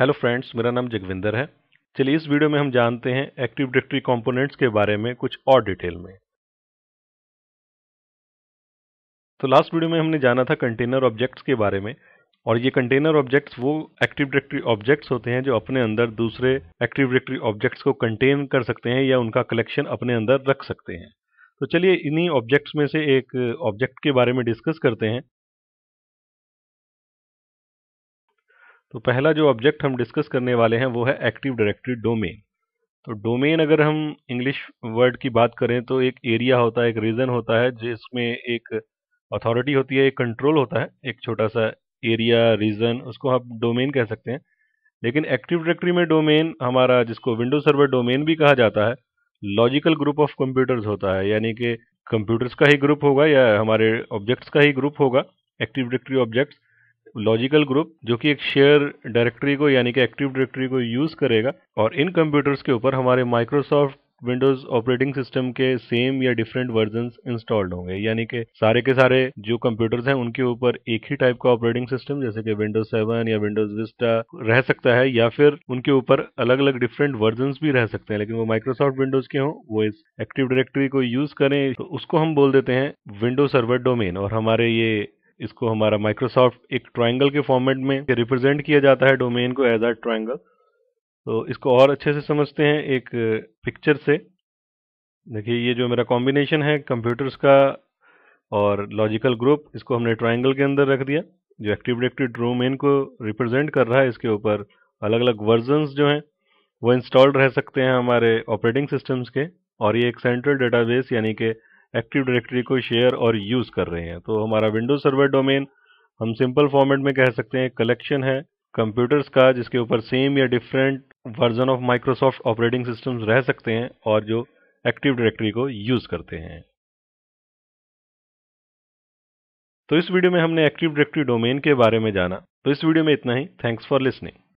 hello friends मेरा नाम जगविंदर है चलिए इस वीडियो में हम जानते हैं एक्टिव डायरेक्टरी कंपोनेंट्स के बारे में कुछ और डिटेल में तो लास्ट वीडियो में हमने जाना था कंटेनर ऑब्जेक्ट्स के बारे में और ये कंटेनर ऑब्जेक्ट्स वो एक्टिव डायरेक्टरी ऑब्जेक्ट्स होते हैं जो अपने अंदर दूसरे एक्टिव डायरेक्टरी ऑब्जेक्ट्स को कंटेन कर सकते हैं या उनका कलेक्शन अपने अंदर रख सकते हैं तो चलिए इन्हीं ऑब्जेक्ट्स में से एक ऑब्जेक्ट के बारे में डिस्कस करते हैं तो पहला जो ऑब्जेक्ट हम डिस्कस करने वाले हैं वो है एक्टिव डायरेक्टरी डोमेन तो डोमेन अगर हम इंग्लिश वर्ड की बात करें तो एक एरिया होता है एक रीजन होता है जिसमें एक अथॉरिटी होती है एक कंट्रोल होता है एक छोटा सा एरिया रीजन उसको हम डोमेन कह सकते हैं लेकिन एक्टिव डायरेक्टरी में डोमेन हमारा जिसको विंडो सर्वर डोमेन भी कहा जाता है लॉजिकल ग्रुप ऑफ कंप्यूटर्स होता है यानी कि कंप्यूटर्स का ही ग्रुप होगा या हमारे ऑब्जेक्ट्स का ही ग्रुप होगा active directory objects logical group जो कि एक शेयर डायरेक्टरी को यानी कि एक्टिव डायरेक्टरी को यूज़ करेगा और इन कंप्यूटर्स के ऊपर हमारे माइक्रोसॉफ्ट विंडोज ऑपरेटिंग सिस्टम के सेम या डिफरेंट वर्जन इंस्टॉल्ड होंगे यानी कि सारे के सारे जो कंप्यूटर्स हैं उनके ऊपर एक ही टाइप का ऑपरेटिंग सिस्टम जैसे कि विंडोज सेवन या विंडोज विस्टा रह सकता है या फिर उनके ऊपर अलग अलग डिफरेंट वर्जन भी रह सकते हैं लेकिन वो माइक्रोसॉफ्ट विंडोज के हों वो इस एक्टिव डायरेक्टरी को यूज करें तो उसको हम बोल देते हैं विंडो सर्वर डोमेन और हमारे ये इसको हमारा माइक्रोसॉफ्ट एक ट्राइंगल के फॉर्मेट में रिप्रेजेंट किया जाता है डोमेन को एज आ ट्राइंगल तो इसको और अच्छे से समझते हैं एक पिक्चर से देखिए ये जो मेरा कॉम्बिनेशन है कंप्यूटर्स का और लॉजिकल ग्रुप इसको हमने ट्राइंगल के अंदर रख दिया जो एक्टिव डायरेक्टरी डोमेन को रिप्रेजेंट कर रहा है इसके ऊपर अलग अलग वर्जन जो हैं वो इंस्टॉल्ड रह सकते हैं हमारे ऑपरेटिंग सिस्टम्स के और ये एक सेंट्रल डेटाबेस यानी कि एक्टिव डायरेक्टरी को शेयर और यूज़ कर रहे हैं तो हमारा विंडोज सर्वर डोमेन हम सिंपल फॉर्मेट में कह सकते हैं कलेक्शन है कंप्यूटर्स का जिसके ऊपर सेम या different version of Microsoft operating system रह सकते हैं और जो एक्टिव डायरेक्टरी को यूज़ करते हैं तो इस वीडियो में हमने एक्टिव डायरेक्टरी डोमेन के बारे में जाना तो इस वीडियो में इतना ही थैंक्स फॉर लिसनिंग